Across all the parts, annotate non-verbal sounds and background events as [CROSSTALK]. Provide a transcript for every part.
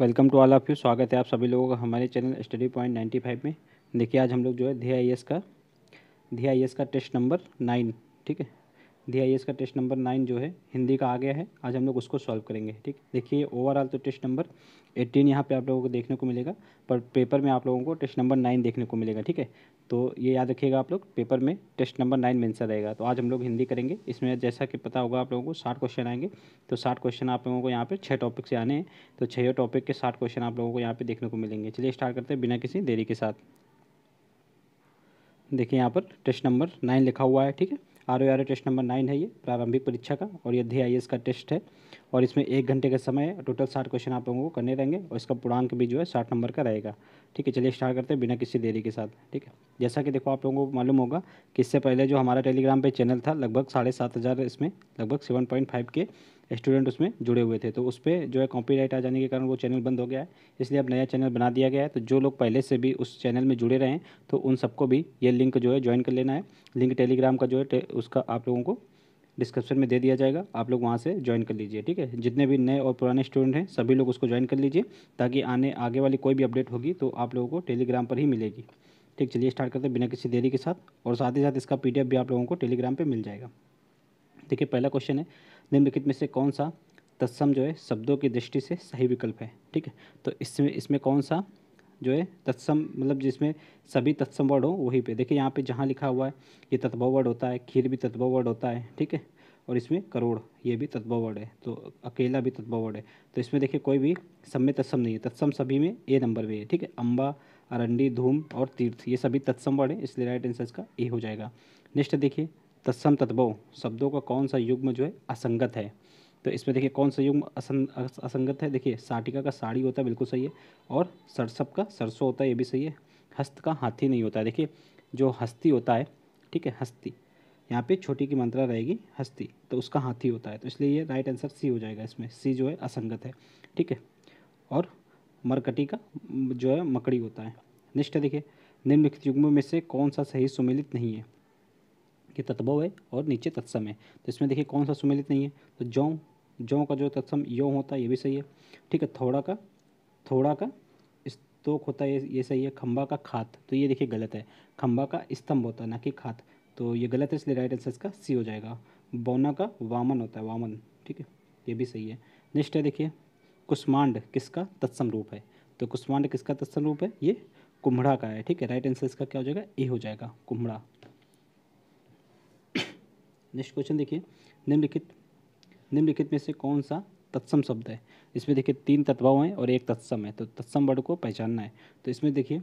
welcome to all of you स्वागत है आप सभी लोगों का हमारे channel study point ninety five में देखिए आज हम लोग जो है धी आई एस का धी आई एस का टेस्ट नंबर नाइन ठीक है डी का टेस्ट नंबर नाइन जो है हिंदी का आ गया है आज हम लोग उसको सॉल्व करेंगे ठीक देखिए ओवरऑल तो टेस्ट नंबर एट्टीन यहाँ पे आप लोगों को देखने को मिलेगा पर पेपर में आप लोगों को टेस्ट नंबर नाइन देखने को मिलेगा ठीक है तो ये याद रखिएगा आप लोग पेपर में टेस्ट नंबर नाइन आंसर रहेगा तो आज हम लोग हिंदी करेंगे इसमें जैसा कि पता होगा आप लोगों को साठ क्वेश्चन आएंगे तो साठ क्वेश्चन आप लोगों को यहाँ पे छः टॉपिक से आने हैं तो छः टॉपिक के साठ क्वेश्चन आप लोगों को यहाँ पे देखने को मिलेंगे चलिए स्टार्ट करते हैं बिना किसी देरी के साथ देखिए यहाँ पर टेस्ट नंबर नाइन लिखा हुआ है ठीक है R O R test number nine है ये प्रारंभिक परीक्षा का और ये धी आई का टेस्ट है और इसमें एक घंटे का समय है टोटल साठ क्वेश्चन आप लोगों को करने रहेंगे और इसका पूर्णांक भी जो है साठ नंबर का रहेगा ठीक है चलिए स्टार्ट करते हैं बिना किसी देरी के साथ ठीक है जैसा कि देखो आप लोगों को मालूम होगा कि इससे पहले जो हमारा टेलीग्राम पे चैनल था लगभग साढ़े सात हज़ार इसमें लगभग सेवन पॉइंट फाइव के स्टूडेंट उसमें जुड़े हुए थे तो उस पर जो है कॉपी आ जाने के कारण वो चैनल बंद हो गया है इसलिए अब नया चैनल बना दिया गया है तो जो लोग पहले से भी उस चैनल में जुड़े रहे हैं तो उन सबको भी ये लिंक जो है ज्वाइन कर लेना है लिंक टेलीग्राम का जो है उसका आप लोगों को डिस्क्रिप्शन में दे दिया जाएगा आप लोग वहाँ से ज्वाइन कर लीजिए ठीक है जितने भी नए और पुराने स्टूडेंट हैं सभी लोग उसको ज्वाइन कर लीजिए ताकि आने आगे वाली कोई भी अपडेट होगी तो आप लोगों को टेलीग्राम पर ही मिलेगी ठीक चलिए स्टार्ट करते हैं बिना किसी देरी के साथ और साथ ही साथ इसका पीडीएफ भी आप लोगों को टेलीग्राम पर मिल जाएगा देखिए पहला क्वेश्चन है निम्नलिखित में से कौन सा तत्सम जो है शब्दों की दृष्टि से सही विकल्प है ठीक है तो इसमें इसमें कौन सा जो है तत्सम मतलब जिसमें सभी तत्सम वर्ड हो वहीं पे देखिए यहाँ पे जहाँ लिखा हुआ है ये तत्भव वर्ड होता है खीर भी तत्भव वर्ड होता है ठीक है और इसमें करोड़ ये भी तत्भव वर्ड है तो अकेला भी तत्भव वर्ड है तो इसमें देखिए कोई भी सब में तत्सम नहीं है तत्सम सभी में ए नंबर में है ठीक है अम्बा अरंडी धूम और तीर्थ ये सभी तत्सम वर्ड है इसलिए राइट आंसर इसका ए हो जाएगा नेक्स्ट देखिए तत्सम तत्वो शब्दों का कौन सा युग्म जो है असंगत है तो इसमें देखिए कौन सा युग्म असं असंगत है देखिए साटिका का साड़ी होता है बिल्कुल सही है और सरसप का सरसों होता है ये भी सही है हस्त का हाथी नहीं होता है देखिए जो हस्ती होता है ठीक है हस्ती यहाँ पे छोटी की मात्रा रहेगी हस्ती तो उसका हाथी होता है तो इसलिए ये राइट आंसर सी हो जाएगा इसमें सी जो है असंगत है ठीक है और मरकटी का जो है मकड़ी होता है नेक्स्ट देखिए निम्नलिखित युग्मों में से कौन सा सही सुमिलित नहीं है कि तत्भव है और नीचे तत्सम है तो इसमें देखिए कौन सा सुमिलित नहीं है तो जौ जौ का जो तत्सम यो होता है ये भी सही है ठीक है थोड़ा का थोड़ा का स्तोक होता है ये सही है खम्बा का खात तो ये देखिए गलत है खम्बा का स्तंभ होता है ना कि खात तो ये गलत है इसलिए राइट आंसर इसका सी हो जाएगा बौना का वामन होता है वामन ठीक है ये भी सही है नेक्स्ट है देखिए कुष्मांड किसका तत्सम रूप है तो कुष्मांड किसका तत्सम रूप है ये कुम्हड़ा का है ठीक है राइट आंसर इसका क्या हो जाएगा ए हो जाएगा कुम्हड़ा नेक्स्ट क्वेश्चन देखिए निम्नलिखित निम्नलिखित में से कौन सा तत्सम शब्द है इसमें देखिए तीन तत्वाओं हैं और एक तत्सम है तो तत्सम वर्ड को पहचानना है तो इसमें देखिए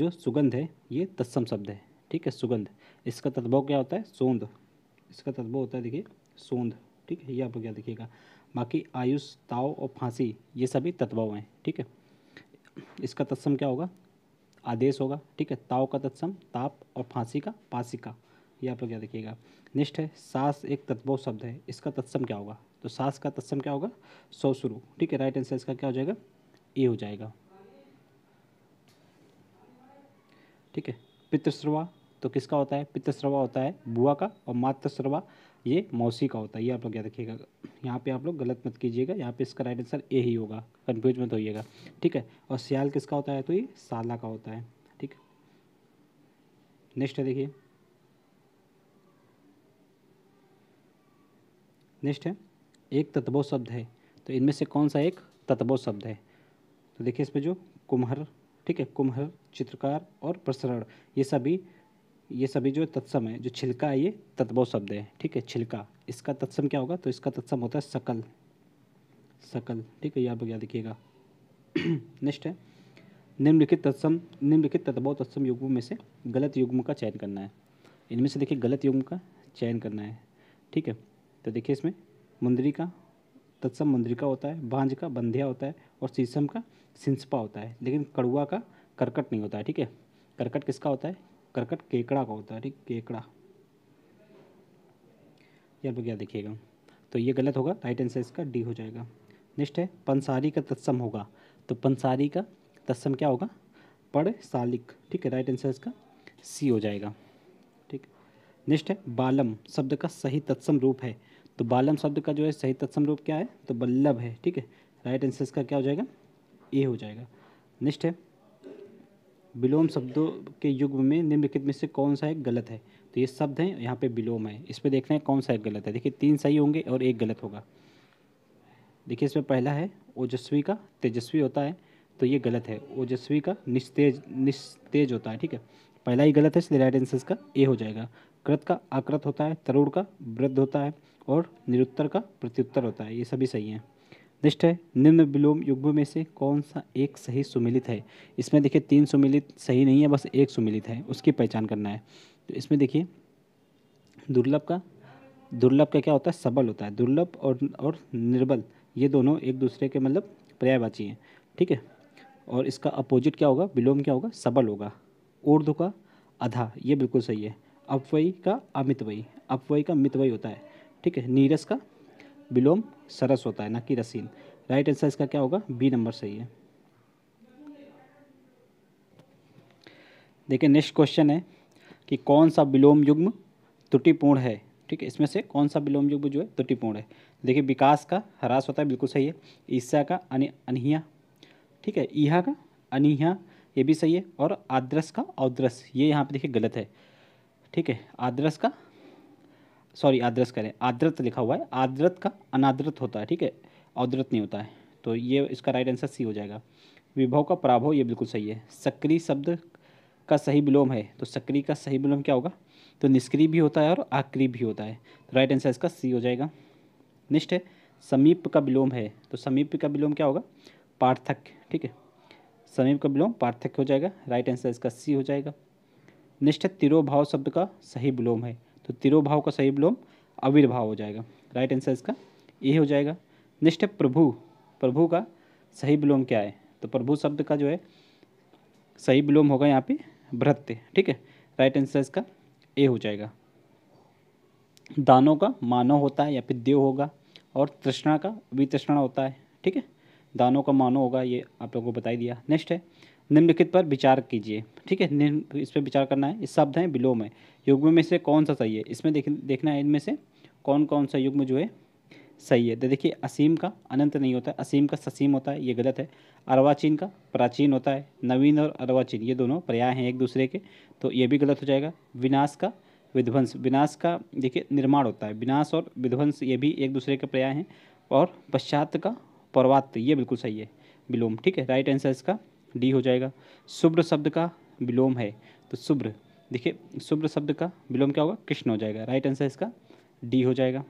जो सुगंध है ये तत्सम शब्द है ठीक है सुगंध इसका तत्व क्या होता है सोंद इसका तत्व होता है देखिए सोंद ठीक है ये आप क्या देखिएगा बाकी आयुष ताव और फांसी ये सभी तत्वाओं हैं ठीक है इसका तत्सम क्या होगा आदेश होगा ठीक है ताव का तत्सम ताप और फांसी का पासिका ये आप लोग याद रखिएगा नेक्स्ट है सास एक तत्वो शब्द है इसका तत्सम क्या होगा तो सास का तत्सम क्या होगा सौ शुरू ठीक है राइट आंसर इसका क्या हो जाएगा ए हो जाएगा ठीक है पितृश्रवा तो किसका होता है पितृश्रवा होता है बुआ का और मातृश्रवा ये मौसी का होता है ये आप लोग याद रखिएगा यहाँ पे आप लोग गलत मत कीजिएगा यहाँ पे इसका राइट आंसर ए ही होगा कन्फ्यूज मत होइएगा ठीक है और सियाल किसका होता है तो ये साला का होता है ठीक नेक्स्ट है देखिए नेक्स्ट है एक तत्वो शब्द है तो इनमें से कौन सा एक तत्वो शब्द है तो देखिए इसमें जो कुम्हर ठीक है कुम्हर चित्रकार और प्रसरण ये सभी ये सभी जो तत्सम है जो छिलका है ये तत्वो शब्द है ठीक है छिलका इसका तत्सम क्या होगा तो इसका तत्सम होता है सकल सकल ठीक है याद याद रखिएगा नेक्स्ट है निम्नलिखित तत्सम निम्नलिखित तत्वो तत्सम युग्म में से गलत युग्म का चयन करना है इनमें से देखिए गलत युग्म का चयन करना है ठीक है तो देखिए इसमें मुंदरी का तत्सम मुंदरी का होता है बांझ का बंधिया होता है और शीशम का सिंसपा होता है लेकिन कड़ुआ का करकट नहीं होता है ठीक है करकट किसका होता है करकट केकड़ा का होता है ठीक केकड़ा यहाँ पर क्या देखिएगा तो ये गलत होगा राइट आंसर इसका डी हो जाएगा नेक्स्ट है पंसारी का तत्सम होगा तो पंसारी का तत्सम क्या होगा पड़ सालिक ठीक है राइट आंसर इसका सी हो जाएगा ठीक नेक्स्ट है बालम शब्द का सही तत्सम रूप है तो बालम शब्द का जो है सही तत्सम रूप क्या है तो बल्लभ है ठीक है राइट आंसर इसका क्या हो जाएगा ए हो जाएगा नेक्स्ट है विलोम शब्दों के युग में निम्नलिखित में से कौन सा एक गलत है तो ये शब्द हैं यहाँ पे विलोम है इस पर देखना है कौन सा एक गलत है देखिए तीन सही होंगे और एक गलत होगा देखिए इसमें पहला है ओजस्वी का तेजस्वी होता है तो ये गलत है ओजस्वी का निस्तेज निस्तेज होता है ठीक है पहला ही गलत है इसलिए राइट आंसर इसका ए हो जाएगा कृत का आकृत होता है तरुण का वृद्ध होता है और निरुत्तर का प्रत्युत्तर होता है ये सभी सही हैं नेक्स्ट है निम्न विलोम युग्म में से कौन सा एक सही सुमिलित है इसमें देखिए तीन सुमिलित सही नहीं है बस एक सुमिलित है उसकी पहचान करना है तो इसमें देखिए दुर्लभ का दुर्लभ का क्या होता है सबल होता है दुर्लभ और और निर्बल ये दोनों एक दूसरे के मतलब पर्यायवाची हैं ठीक है और इसका अपोजिट क्या होगा विलोम क्या होगा सबल होगा ऊर्ध का अधा ये बिल्कुल सही है अपवयी का अमितवयी अपवयी का मितवयी होता है ठीक है नीरस का विलोम सरस होता है ना कि रसीन राइट आंसर इसका क्या होगा बी नंबर सही है देखिए नेक्स्ट क्वेश्चन है कि कौन सा विलोम युग्म त्रुटिपूर्ण है ठीक है इसमें से कौन सा विलोम युग्म जो है त्रुटिपूर्ण है देखिए विकास का ह्रास होता है बिल्कुल सही है ईसा का अनिया ठीक है ईहा का अनिहा ये भी सही है और आद्रस का औद्रस ये यहाँ पे देखिए गलत है ठीक है आद्रस का सॉरी आद्रस करें आद्रत लिखा हुआ है आद्रत का अनादृत होता है ठीक है औद्रत नहीं होता है तो ये इसका राइट आंसर सी हो जाएगा विभव का प्राभव ये बिल्कुल सही है सक्रिय शब्द का सही विलोम है तो सक्रिय का सही विलोम क्या होगा तो निष्क्रिय भी होता है और आक्रिय भी होता है तो राइट आंसर इसका सी हो जाएगा नेक्स्ट है समीप का विलोम है तो समीप का विलोम क्या होगा पार्थक्य ठीक है समीप का विलोम पार्थक्य हो जाएगा राइट आंसर इसका सी हो जाएगा नेक्स्ट है तिरोभाव शब्द का सही विलोम है तो तिरोभाव का सही विलोम अविर्भाव हो जाएगा राइट आंसर इसका ए हो जाएगा नेक्स्ट है प्रभु प्रभु का सही विलोम क्या है तो प्रभु शब्द का जो है सही विलोम होगा यहाँ पे भ्रत्य ठीक है राइट आंसर इसका ए हो जाएगा दानों का मानव होता है या फिर देव होगा और तृष्णा का वितृष्णा होता है ठीक है दानों का मानव होगा ये आप लोगों को बताई दिया नेक्स्ट है निम्नलिखित पर विचार कीजिए ठीक है निम्न इस पर विचार करना है इस शब्द हैं विलोम है युग्म में से कौन सा सही है इसमें देख देखना है इनमें से कौन कौन सा युग्म जो है सही है तो देखिए असीम का अनंत नहीं होता है असीम का ससीम होता है ये गलत है अर्वाचीन का प्राचीन होता है नवीन और अर्वाचीन ये दोनों पर्याय हैं एक दूसरे के तो ये भी गलत हो जाएगा विनाश का विध्वंस विनाश का देखिए निर्माण होता है विनाश और विध्वंस ये भी एक दूसरे के पर्याय हैं और पश्चात का पर्वात ये बिल्कुल सही है विलोम ठीक है राइट आंसर इसका डी हो जाएगा शुभ्र शब्द का विलोम है तो शुभ्र देखिए शुभ्र शब्द का विलोम क्या होगा कृष्ण हो जाएगा राइट आंसर इसका डी हो जाएगा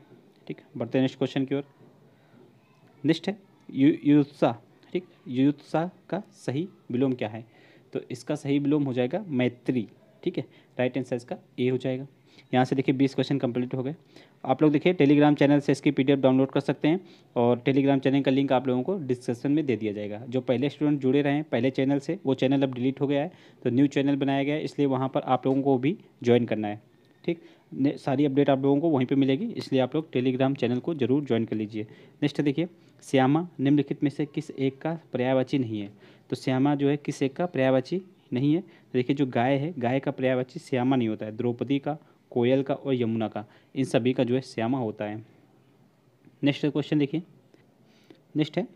ठीक बढ़ते हैं नेक्स्ट क्वेश्चन की ओर नेक्स्ट है युयुत्सा ठीक युयुत्सा का सही विलोम क्या है तो इसका सही विलोम हो जाएगा मैत्री ठीक है राइट आंसर इसका ए हो जाएगा यहाँ से देखिए बीस क्वेश्चन कंप्लीट हो गए आप लोग देखिए टेलीग्राम चैनल से इसकी पीडीएफ डाउनलोड कर सकते हैं और टेलीग्राम चैनल का लिंक आप लोगों को डिस्क्रिप्शन में दे दिया जाएगा जो पहले स्टूडेंट जुड़े रहे हैं पहले चैनल से वो चैनल अब डिलीट हो गया है तो न्यू चैनल बनाया गया है इसलिए वहाँ पर आप लोगों को भी ज्वाइन करना है ठीक सारी अपडेट आप लोगों को वहीं पर मिलेगी इसलिए आप लोग टेलीग्राम चैनल को जरूर ज्वाइन कर लीजिए नेक्स्ट देखिए श्यामा निम्नलिखित में से किस एक का पर्यायवाची नहीं है तो श्यामा जो है किस एक का पर्यायवाची नहीं है तो देखिए जो गाय है गाय का पर्यायवाची श्यामा नहीं होता है द्रौपदी का कोयल का और यमुना का इन सभी का जो है श्यामा होता है नेक्स्ट क्वेश्चन देखिए नेक्स्ट है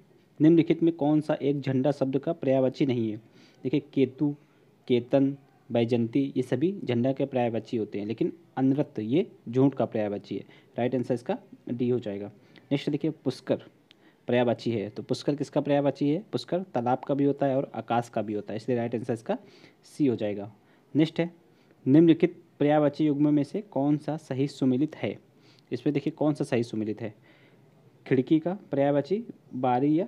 निम्नलिखित में कौन सा एक झंडा शब्द का पर्यायवाची नहीं है देखिए केतु केतन बैजंती ये सभी झंडा के पर्यायवाची होते हैं लेकिन अनृत ये झूठ का पर्यायवाची है राइट आंसर इसका डी हो जाएगा नेक्स्ट देखिए पुष्कर पर्यायवाची है तो पुष्कर किसका पर्यायवाची है पुष्कर तालाब का भी होता है और आकाश का भी होता है इसलिए राइट आंसर इसका सी हो जाएगा नेक्स्ट है निम्नलिखित पर्यावची युग्म में से कौन सा सही सुमिलित है इसमें देखिए कौन सा सही सुमिलित है खिड़की का पर्यावची बारी या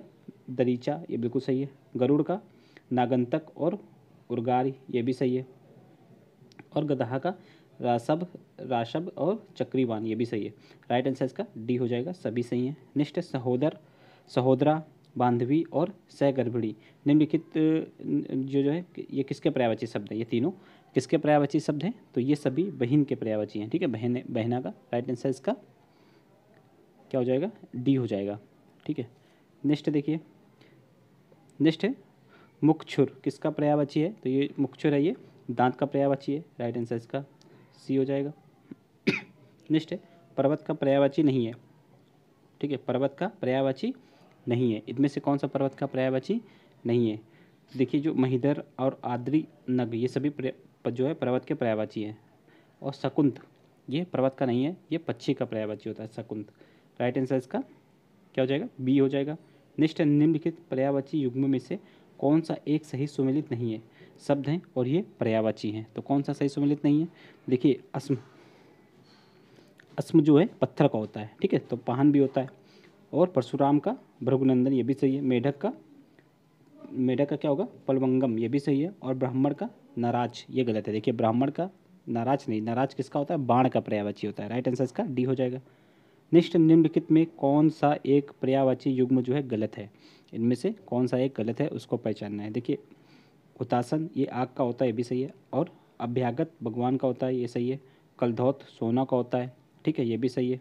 दरीचा ये बिल्कुल सही है गरुड़ का नागंतक और उर्गारी ये भी सही है और गदहा का रासब राशब और चक्रीवान ये भी सही है राइट आंसर इसका डी हो जाएगा सभी सही है नेक्स्ट सहोदर सहोदरा बांधवी और सहगर्भिणी निम्नलिखित जो जो है ये किसके पर्यावची शब्द हैं ये तीनों किसके पर्यावची शब्द हैं तो ये सभी बहन के पर्यावची हैं ठीक है बहन बहना का राइट आंसर इसका क्या हो जाएगा डी हो जाएगा ठीक है नेक्स्ट देखिए नेक्स्ट है मुखछुर किसका पर्यावची है तो ये मुखछुर है ये दांत का पर्यावची है राइट आंसर इसका सी हो जाएगा नेक्स्ट [COUGHS] है पर्वत का पर्यावची नहीं है ठीक है पर्वत का पर्यावची नहीं है इनमें से कौन सा पर्वत का पर्यावची नहीं है देखिए जो महिधर और आद्री नग ये सभी जो है पर्वत के पर्यावाची है और शकुंत ये पर्वत का नहीं है ये पक्षी का पर्यावाची होता है शकुंत राइट आंसर इसका क्या हो जाएगा बी हो जाएगा नेक्स्ट निम्नलिखित पर्यावाची युग्म में से कौन सा एक सही सुमिलित नहीं है शब्द हैं और ये पर्यावाची हैं तो कौन सा सही सुमिलित नहीं है देखिए अस्म अस्म जो है पत्थर का होता है ठीक है तो पाहन भी होता है और परशुराम का भृगुनंदन ये भी सही है मेढक का मेढक का क्या होगा पलवंगम ये भी सही है और ब्राह्मण का नाराज ये गलत है देखिए ब्राह्मण का नाराज नहीं नाराज किसका होता है बाण का पर्यावची होता है राइट आंसर इसका डी हो जाएगा नेक्स्ट निम्नलिखित में कौन सा एक पर्यावची युग्म जो है गलत है इनमें से कौन सा एक गलत है उसको पहचानना है देखिए उतासन ये आग का होता है ये भी सही है और अभ्यागत भगवान का होता है ये सही है कलधौत सोना का होता है ठीक है ये भी सही है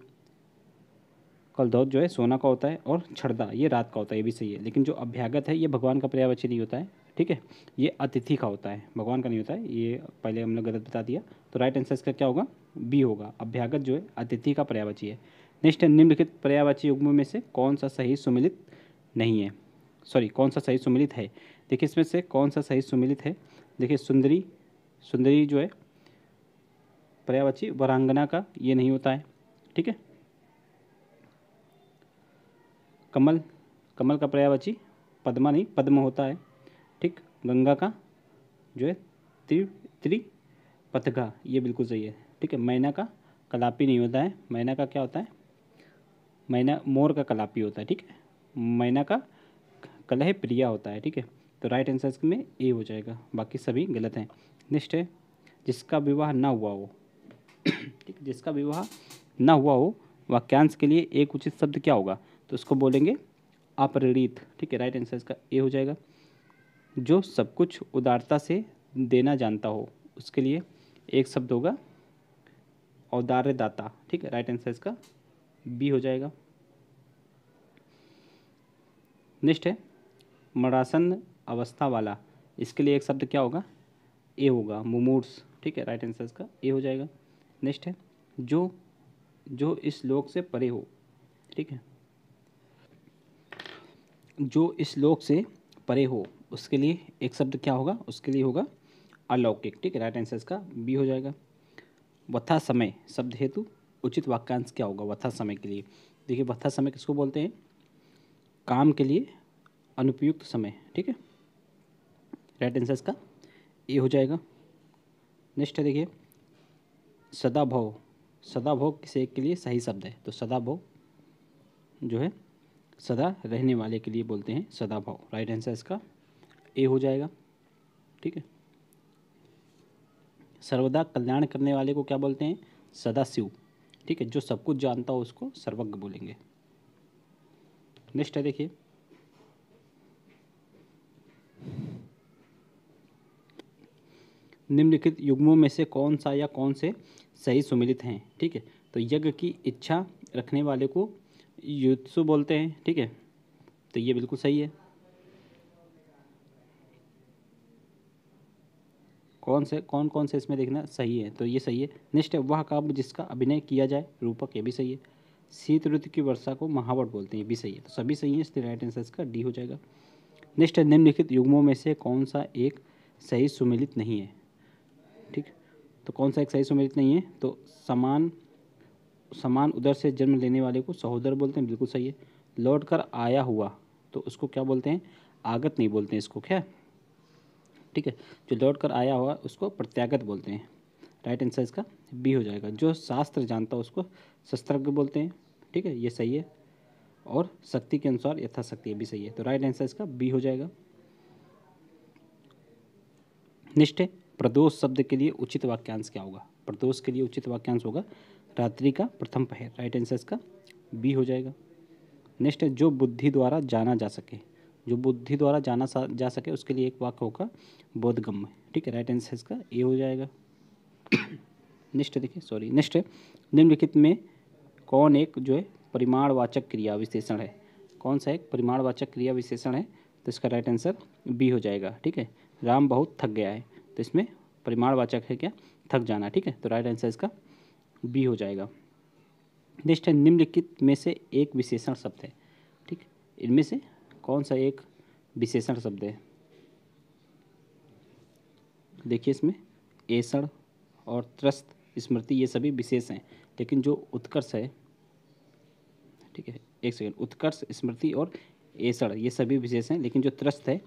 कलधौत जो है सोना का होता है और छड़दा ये रात का होता है ये भी सही है लेकिन जो अभ्यागत है ये भगवान का पर्यावची नहीं होता है ठीक है ये अतिथि का होता है भगवान का नहीं होता है ये पहले हमने गलत बता दिया तो राइट आंसर इसका क्या होगा बी होगा अभ्यागत जो है अतिथि का पर्यावाची है नेक्स्ट है निम्नलिखित पर्यावाची युग्म में से कौन सा सही सुमिलित नहीं है सॉरी कौन सा सही सुमिलित है देखिए इसमें से कौन सा सही सुमिलित है देखिए सुंदरी सुंदरी जो है पर्यावाची वरांगना का ये नहीं होता है ठीक है कमल कमल का पर्यावाची पद्मा नहीं पद्म होता है गंगा का जो है त्रि त्रि पथगा ये बिल्कुल सही है ठीक है मैना का कलापी नहीं होता है मैना का क्या होता है मैना मोर का कलापी होता है ठीक है मैना का कलह प्रिया होता है ठीक है तो राइट आंसर इसमें ए हो जाएगा बाकी सभी गलत हैं नेक्स्ट है जिसका विवाह ना हुआ हो [CLEARS THROAT] ठीक जिसका विवाह ना हुआ हो वाक्यांश के लिए एक उचित शब्द क्या होगा तो उसको बोलेंगे अपरित ठीक है राइट आंसर इसका ए हो जाएगा जो सब कुछ उदारता से देना जानता हो उसके लिए एक शब्द होगा औदार्य दाता ठीक है राइट आंसर इसका बी हो जाएगा नेक्स्ट है मरासन अवस्था वाला इसके लिए एक शब्द क्या होगा ए होगा मुमूर्स ठीक है राइट आंसर इसका ए हो जाएगा नेक्स्ट है जो जो इस लोक से परे हो ठीक है जो इस लोक से परे हो उसके लिए एक शब्द क्या होगा उसके लिए होगा अलौकिक ठीक है राइट आंसर इसका बी हो जाएगा वथा समय शब्द हेतु उचित वाक्यांश क्या होगा वथा समय के लिए देखिए वथा समय किसको बोलते हैं काम के लिए अनुपयुक्त समय ठीक है राइट आंसर इसका ए हो जाएगा नेक्स्ट है देखिए सदाभव सदाभव किसे के लिए सही शब्द है तो सदाभव जो है सदा रहने वाले के लिए बोलते हैं सदाभाव राइट आंसर इसका ए हो जाएगा ठीक है सर्वदा कल्याण करने वाले को क्या बोलते हैं सदाशिव ठीक है जो सब कुछ जानता हो उसको सर्वज्ञ बोलेंगे नेक्स्ट है देखिए निम्नलिखित युग्मों में से कौन सा या कौन से सही सुमिलित हैं ठीक है तो यज्ञ की इच्छा रखने वाले को युत्सु बोलते हैं ठीक है तो ये बिल्कुल सही है कौन से कौन कौन से इसमें देखना सही है तो ये सही है नेक्स्ट है वह काव्य जिसका अभिनय किया जाए रूपक ये भी सही है शीत ऋतु की वर्षा को महावट बोलते हैं ये भी सही है तो सभी सही है इसलिए राइट आंसर इसका डी हो जाएगा नेक्स्ट है निम्नलिखित युग्मों में से कौन सा एक सही सुमिलित नहीं है ठीक तो कौन सा एक सही सुमिलित नहीं है तो समान समान उधर से जन्म लेने वाले को सहोदर बोलते हैं बिल्कुल सही है लौट कर आया हुआ तो उसको क्या बोलते हैं आगत नहीं बोलते हैं इसको क्या ठीक है जो लौट कर आया हुआ उसको प्रत्यागत बोलते हैं राइट आंसर इसका बी हो जाएगा जो शास्त्र जानता उसको शस्त्रज्ञ बोलते हैं ठीक है ये सही है और शक्ति के अनुसार यथाशक्ति भी सही है तो राइट आंसर इसका बी हो जाएगा निष्ठ प्रदोष शब्द के लिए उचित वाक्यांश क्या होगा प्रदोष के लिए उचित वाक्यांश होगा रात्रि का प्रथम पहर राइट आंसर इसका बी हो जाएगा नेक्स्ट जो बुद्धि द्वारा जाना जा सके जो बुद्धि द्वारा जाना जा सके उसके लिए एक वाक्य होगा बोधगम्य ठीक है राइट आंसर इसका ए हो जाएगा [COUGHS] नेक्स्ट देखिए सॉरी नेक्स्ट निम्नलिखित में कौन एक जो है परिमाणवाचक क्रिया विशेषण है कौन सा एक परिमाणवाचक क्रिया विशेषण है तो इसका राइट आंसर बी हो जाएगा ठीक है राम बहुत थक गया है तो इसमें परिमाणवाचक है क्या थक जाना ठीक है तो राइट आंसर इसका बी हो जाएगा नेक्स्ट है निम्नलिखित में से एक विशेषण शब्द है ठीक इनमें से कौन सा एक विशेषण शब्द है देखिए इसमें ऐसण और त्रस्त स्मृति ये सभी विशेष हैं लेकिन जो उत्कर्ष है ठीक है एक सेकेंड उत्कर्ष स्मृति और ऐसण ये सभी विशेष हैं लेकिन जो त्रस्त है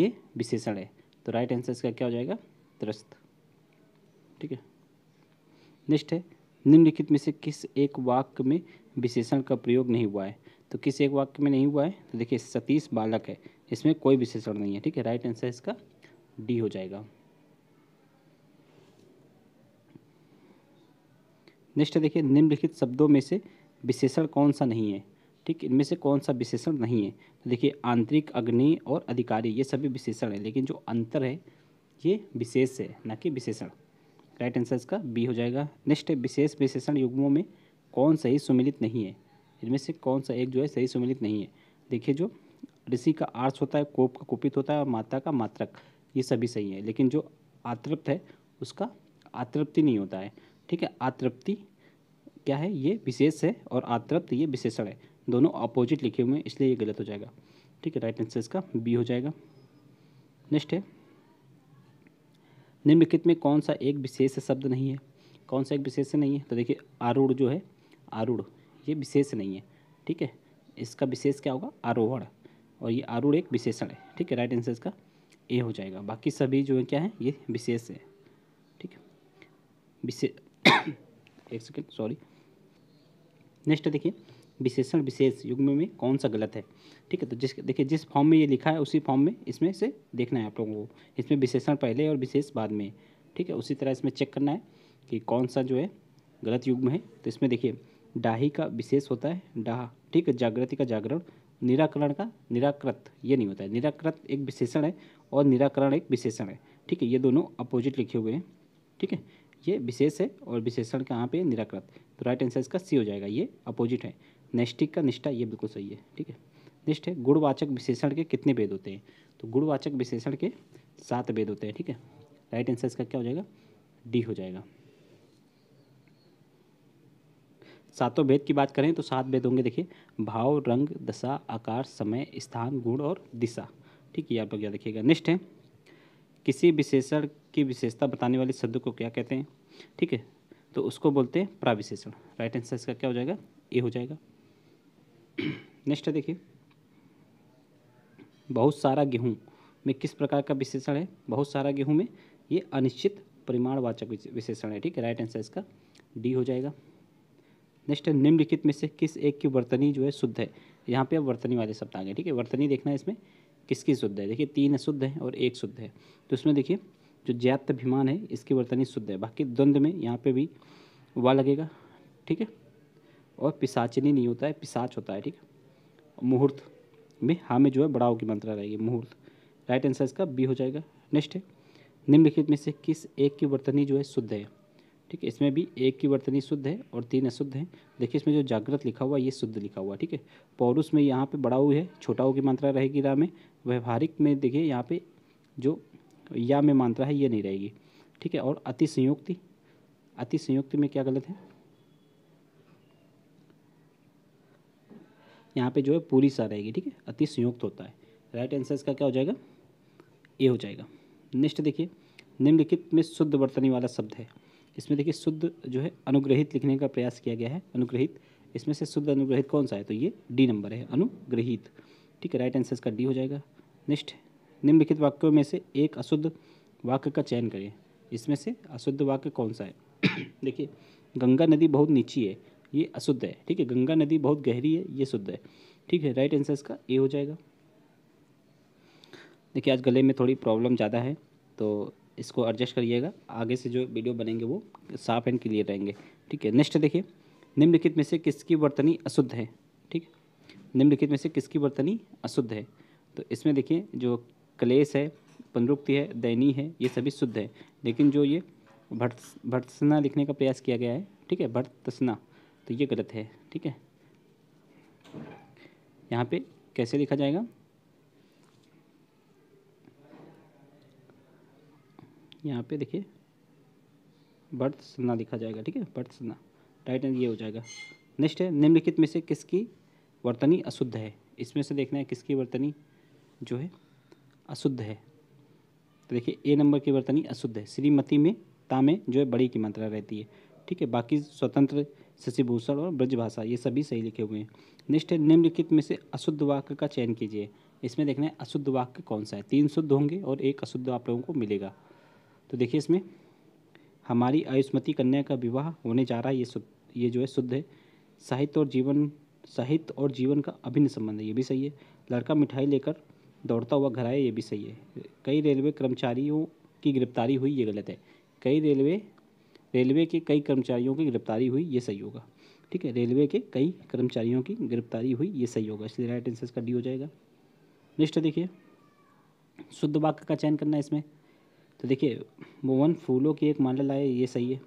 ये विशेषण है तो राइट आंसर इसका क्या हो जाएगा त्रस्त ठीक है नेक्स्ट है निम्नलिखित में से किस एक वाक्य में विशेषण का प्रयोग नहीं हुआ है तो किस एक वाक्य में नहीं हुआ है तो देखिए सतीश बालक है इसमें कोई विशेषण नहीं है ठीक है राइट आंसर इसका डी हो जाएगा नेक्स्ट देखिए निम्नलिखित शब्दों में से विशेषण कौन सा नहीं है ठीक इनमें से कौन सा विशेषण नहीं है तो देखिए आंतरिक अग्नि और अधिकारी ये सभी विशेषण है लेकिन जो अंतर है ये विशेष है ना कि विशेषण राइट आंसर इसका बी हो जाएगा नेक्स्ट विशेष विशेषण युग्मों में कौन सही सुमिलित नहीं है इनमें से कौन सा एक जो है सही सम्मिलित नहीं है देखिए जो ऋषि का आर्स होता है कोप का कुपित होता है और माता का मात्रक ये सभी सही है लेकिन जो आतृप्त है उसका आतृप्ति नहीं होता है ठीक है आतृप्ति क्या है ये विशेष है और आतृप्त ये विशेषण है दोनों अपोजिट लिखे हुए हैं इसलिए ये गलत हो जाएगा ठीक है राइट आंसर इसका बी हो जाएगा नेक्स्ट है निम्नलिखित में कौन सा एक विशेष शब्द नहीं है कौन सा एक विशेष नहीं है तो देखिए आरूढ़ जो है आरूढ़ ये विशेष नहीं है ठीक है इसका विशेष क्या होगा आरोहण और ये आरूढ़ एक विशेषण है ठीक है राइट आंसर इसका ए हो जाएगा बाकी सभी जो है क्या है ये विशेष है ठीक है विशेष [COUGHS] एक सेकेंड सॉरी नेक्स्ट देखिए विशेषण विशेष युग्म में कौन सा गलत है ठीक है तो जिस देखिए जिस फॉर्म में ये लिखा है उसी फॉर्म में इसमें से देखना है आप लोगों को इसमें विशेषण पहले और विशेष बाद में ठीक है उसी तरह इसमें चेक करना है कि कौन सा जो है गलत युग्म है तो इसमें देखिए डाही का विशेष होता है डाह ठीक है जागृति का जागरण निराकरण का निराकृत ये नहीं होता है निराकृत एक विशेषण है और निराकरण एक विशेषण है ठीक है ये दोनों अपोजिट लिखे हुए हैं ठीक है ये विशेष है और विशेषण का यहाँ पे निराकृत तो राइट आंसर इसका सी हो जाएगा ये अपोजिट है नेस्टिक का निष्ठा ये बिल्कुल सही है ठीक है नेक्स्ट है गुणवाचक विशेषण के कितने भेद होते हैं तो गुणवाचक विशेषण के सात भेद होते हैं ठीक है राइट आंसर इसका क्या हो जाएगा डी हो जाएगा सातों भेद की बात करें तो सात भेद होंगे देखिए भाव रंग दशा आकार समय स्थान गुण और दिशा ठीक है आप लोग क्या देखिएगा नेक्स्ट है किसी विशेषण की विशेषता बताने वाले शब्द को क्या कहते हैं ठीक है तो उसको बोलते हैं प्राविशेषण राइट आंसर इसका क्या हो जाएगा ए हो जाएगा नेक्स्ट है देखिए बहुत सारा गेहूँ में किस प्रकार का विशेषण है बहुत सारा गेहूँ में ये अनिश्चित परिमाणवाचक विशेषण है ठीक है राइट आंसर इसका डी हो जाएगा नेक्स्ट है निम्नलिखित में से किस एक की वर्तनी जो है शुद्ध है यहाँ पे अब वर्तनी वाले शब्द आ गए ठीक है वर्तनी देखना है इसमें किसकी शुद्ध है देखिए तीन शुद्ध है और एक शुद्ध है तो इसमें देखिए जो अभिमान है इसकी वर्तनी शुद्ध है बाकी द्वंद्व में यहाँ पे भी वा लगेगा ठीक है और पिसाचनी नहीं होता है पिसाच होता है ठीक है मुहूर्त में हाँ में जो है बड़ाओ की मंत्रा रहेगी मुहूर्त राइट आंसर इसका बी हो जाएगा नेक्स्ट है निम्नलिखित में से किस एक की वर्तनी जो है शुद्ध है ठीक है इसमें भी एक की वर्तनी शुद्ध है और तीन अशुद्ध है देखिए इसमें जो जागृत लिखा हुआ ये शुद्ध लिखा हुआ ठीक है पौरुष में यहाँ पे बड़ा हुआ है छोटा हुआ की मात्रा रहेगी रा में व्यवहारिक में देखिए यहाँ पे जो या में मात्रा है ये नहीं रहेगी ठीक है और अति संयुक्ति अति संयुक्ति में क्या गलत है यहाँ पे जो है पूरी सा रहेगी ठीक है अति संयुक्त होता है राइट आंसर इसका क्या हो जाएगा ये हो जाएगा नेक्स्ट देखिए निम्नलिखित में शुद्ध वर्तनी वाला शब्द है इसमें देखिए शुद्ध जो है अनुग्रहित लिखने का प्रयास किया गया है अनुग्रहित इसमें से शुद्ध अनुग्रहित कौन सा है तो ये डी नंबर है अनुग्रहित ठीक है राइट आंसर इसका डी हो जाएगा नेक्स्ट निम्नलिखित वाक्यों में से एक अशुद्ध वाक्य का चयन करें इसमें से अशुद्ध वाक्य कौन सा है [CLEARS THROAT] देखिए गंगा नदी बहुत नीची है ये अशुद्ध है ठीक है गंगा नदी बहुत गहरी है ये शुद्ध है ठीक है राइट आंसर इसका ए हो जाएगा देखिए आज गले में थोड़ी प्रॉब्लम ज़्यादा है तो इसको एडजस्ट करिएगा आगे से जो वीडियो बनेंगे वो साफ एंड क्लियर रहेंगे ठीक है नेक्स्ट देखिए निम्नलिखित में से किसकी वर्तनी अशुद्ध है ठीक निम्नलिखित में से किसकी वर्तनी अशुद्ध है तो इसमें देखिए जो क्लेश है पनरुक्ति है दैनी है ये सभी शुद्ध है लेकिन जो ये भट्स भर्त्सना लिखने का प्रयास किया गया है ठीक है भटतसना तो ये गलत है ठीक है यहाँ पे कैसे लिखा जाएगा यहाँ पे देखिए बर्थ सन्ना लिखा जाएगा ठीक है बर्थ सन्ना राइट आंसर ये हो जाएगा नेक्स्ट है निम्नलिखित में से किसकी वर्तनी अशुद्ध है इसमें से देखना है किसकी वर्तनी जो है अशुद्ध है तो देखिए ए नंबर की वर्तनी अशुद्ध है श्रीमती में तामे जो है बड़ी की मात्रा रहती है ठीक है बाकी स्वतंत्र शशिभूषण और ब्रजभाषा ये सभी सही लिखे हुए हैं नेक्स्ट है निम्नलिखित में से अशुद्ध वाक्य का चयन कीजिए इसमें देखना है अशुद्ध वाक्य कौन सा है तीन शुद्ध होंगे और एक अशुद्ध आप लोगों को मिलेगा तो देखिए इसमें हमारी आयुष्मती कन्या का विवाह होने जा रहा है ये शुद्ध ये जो है शुद्ध है साहित्य और जीवन साहित्य और जीवन का अभिन्न संबंध है ये भी सही है लड़का मिठाई लेकर दौड़ता हुआ घर आया ये भी सही है कई रेलवे कर्मचारियों की गिरफ्तारी हुई ये गलत है कई रेलवे रेलवे के कई कर्मचारियों की गिरफ्तारी हुई ये सही होगा ठीक है रेलवे के कई कर्मचारियों की गिरफ्तारी हुई ये सही होगा इसलिए राइट आंसर इसका डी हो जाएगा नेक्स्ट देखिए शुद्ध वाक्य का चयन करना है इसमें तो देखिए मोहन फूलों की एक माला लाए ये सही है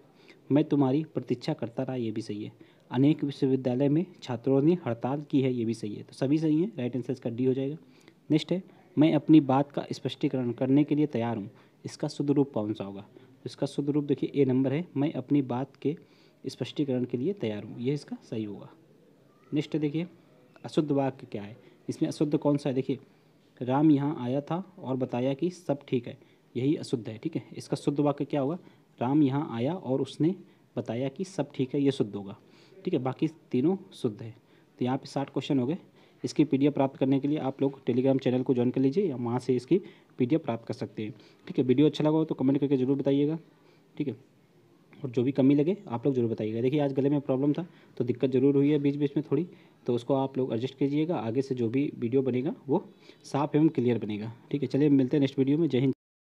मैं तुम्हारी प्रतीक्षा करता रहा ये भी सही है अनेक विश्वविद्यालय में छात्रों ने हड़ताल की है ये भी सही है तो सभी सही है राइट आंसर इसका डी हो जाएगा नेक्स्ट है मैं अपनी बात का स्पष्टीकरण करने के लिए तैयार हूँ इसका शुद्ध रूप कौन सा होगा तो इसका शुद्ध रूप देखिए ए नंबर है मैं अपनी बात के स्पष्टीकरण के लिए तैयार हूँ यह इसका सही होगा नेक्स्ट देखिए अशुद्ध वाक्य क्या है इसमें अशुद्ध कौन सा है देखिए राम यहाँ आया था और बताया कि सब ठीक है यही अशुद्ध है ठीक है इसका शुद्ध वाक्य क्या होगा राम यहाँ आया और उसने बताया कि सब ठीक है ये शुद्ध होगा ठीक है बाकी तीनों शुद्ध है तो यहाँ पे साठ क्वेश्चन हो गए इसकी पी प्राप्त करने के लिए आप लोग टेलीग्राम चैनल को ज्वाइन कर लीजिए या वहाँ से इसकी पी प्राप्त कर सकते हैं ठीक है वीडियो अच्छा लगा हो तो कमेंट करके ज़रूर बताइएगा ठीक है और जो भी कमी लगे आप लोग जरूर बताइएगा देखिए आज गले में प्रॉब्लम था तो दिक्कत ज़रूर हुई है बीच बीच में थोड़ी तो उसको आप लोग एडजस्ट कीजिएगा आगे से जो भी वीडियो बनेगा वो साफ एवं क्लियर बनेगा ठीक है चलिए मिलते हैं नेक्स्ट वीडियो में जय हिंद